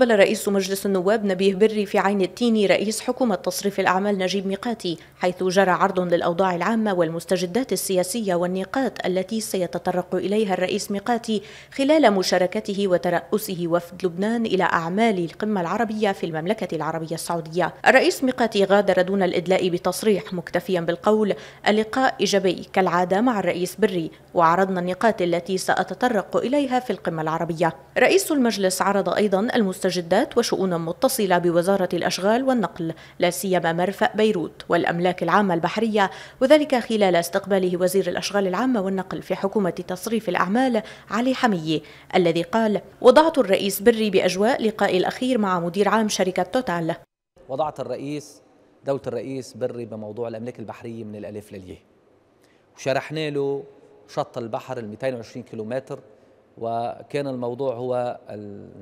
استقبل رئيس مجلس النواب نبيه بري في عين التيني رئيس حكومة تصريف الأعمال نجيب ميقاتي حيث جرى عرض للأوضاع العامة والمستجدات السياسية والنقاط التي سيتطرق إليها الرئيس ميقاتي خلال مشاركته وترأسه وفد لبنان إلى أعمال القمة العربية في المملكة العربية السعودية الرئيس ميقاتي غادر دون الإدلاء بتصريح مكتفيا بالقول اللقاء إيجابي كالعادة مع الرئيس بري وعرضنا النقاط التي سأتطرق إليها في القمة العربية رئيس المجلس عرض أيضا المستجدات المستجدات وشؤون متصلة بوزارة الأشغال والنقل لا سيما مرفأ بيروت والأملاك العامة البحرية وذلك خلال استقباله وزير الأشغال العامة والنقل في حكومة تصريف الأعمال علي حمية الذي قال وضعت الرئيس بري بأجواء لقائي الأخير مع مدير عام شركة توتال وضعت الرئيس دولة الرئيس بري بموضوع الأملاك البحرية من الألف لليه وشرحنا له شط البحر ال 220 كيلومتر وكان الموضوع هو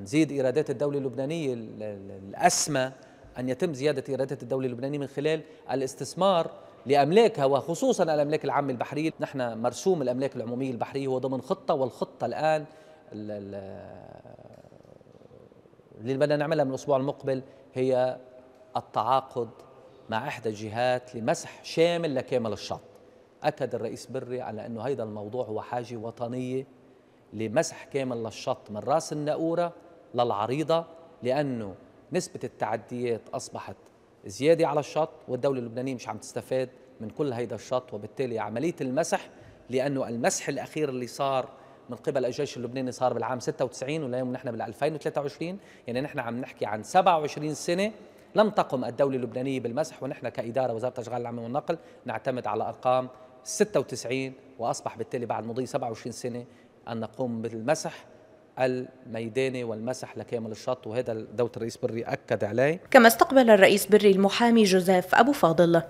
نزيد ايرادات الدوله اللبنانيه الاسمى ان يتم زياده ايرادات الدوله اللبنانيه من خلال الاستثمار لاملاكها وخصوصا الاملاك العامه البحريه، نحن مرسوم الاملاك العموميه البحريه هو ضمن خطه والخطه الان اللي بدنا نعملها من الاسبوع المقبل هي التعاقد مع احدى الجهات لمسح شامل لكامل الشط. اكد الرئيس بري على انه هذا الموضوع هو حاجه وطنيه لمسح كامل للشط من راس النقوره للعريضه لانه نسبه التعديات اصبحت زياده على الشط والدوله اللبنانيه مش عم تستفاد من كل هيدا الشط وبالتالي عمليه المسح لانه المسح الاخير اللي صار من قبل الجيش اللبناني صار بالعام 96 واليوم نحن بال 2023 يعني نحن عم نحكي عن 27 سنه لم تقم الدولة اللبنانية بالمسح ونحن كإدارة وزارة الأشغال العامة والنقل نعتمد على أرقام 96 وأصبح بالتالي بعد مضي 27 سنة ان نقوم بالمسح الميداني والمسح لكامل الشط وهذا دوت الرئيس بري اكد عليه كما استقبل الرئيس بري المحامي جوزيف ابو فاضل